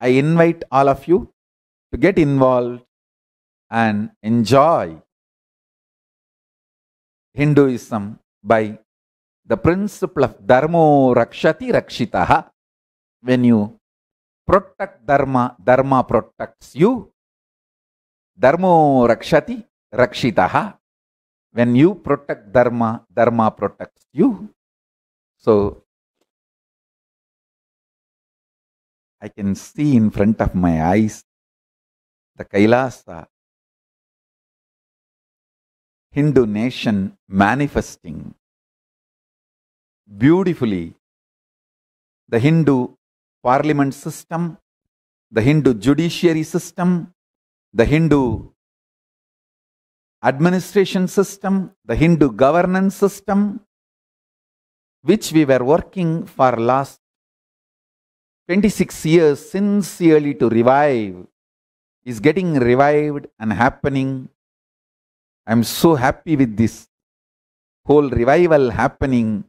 I invite all of you to get involved and enjoy Hinduism by the principle of Dharmo Rakshati Rakshitaha. When you protect Dharma, Dharma protects you. Dharmo Rakshati Rakshitaha. When you protect Dharma, Dharma protects you. So, I can see in front of my eyes the Kailasa, Hindu nation manifesting beautifully the Hindu parliament system, the Hindu judiciary system, the Hindu administration system, the Hindu governance system, which we were working for last 26 years sincerely to revive is getting revived and happening. I'm so happy with this whole revival happening